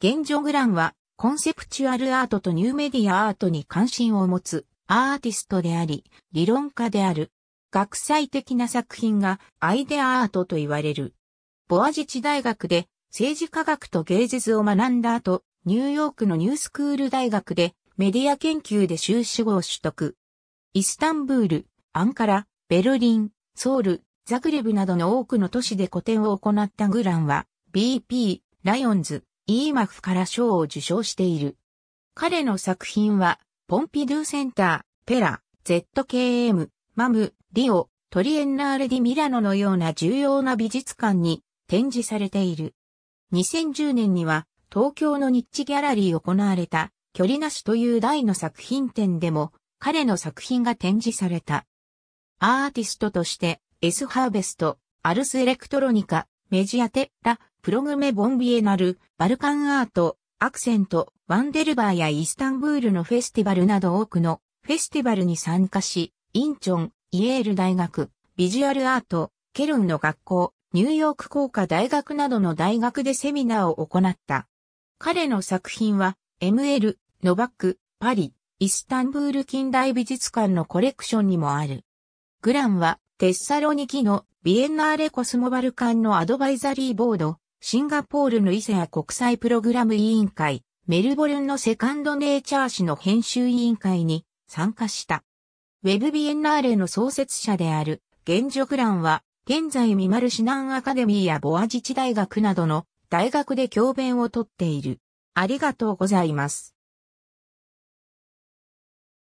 現状グランは、コンセプチュアルアートとニューメディアアートに関心を持つアーティストであり、理論家である。学際的な作品がアイデアアートと言われる。ボアジチ大学で政治科学と芸術を学んだ後、ニューヨークのニュースクール大学でメディア研究で修士号を取得。イスタンブール、アンカラ、ベルリン、ソウル、ザグレブなどの多くの都市で個展を行ったグランは、BP、ライオンズ、イーマフから賞を受賞している。彼の作品は、ポンピドゥセンター、ペラ、ZKM、マム、リオ、トリエンナーレ・ディ・ミラノのような重要な美術館に展示されている。2010年には東京のニッチギャラリー行われた距離なしという大の作品展でも彼の作品が展示された。アーティストとしてエス・ハーベスト、アルス・エレクトロニカ、メジアテ、ラ、プログメ・ボンビエナル、バルカンアート、アクセント、ワンデルバーやイスタンブールのフェスティバルなど多くのフェスティバルに参加し、インチョン、イエール大学、ビジュアルアート、ケルンの学校、ニューヨーク工科大学などの大学でセミナーを行った。彼の作品は、ML、ノバック、パリ、イスタンブール近代美術館のコレクションにもある。グランは、テッサロニキのビエンナーレコスモバルカンのアドバイザリーボード、シンガポールの伊勢屋国際プログラム委員会、メルボルンのセカンドネイチャー誌の編集委員会に参加した。ウェブビエンナーレの創設者である、現職欄は、現在ミマルシナンアカデミーやボア自治大学などの大学で教鞭をとっている。ありがとうございます。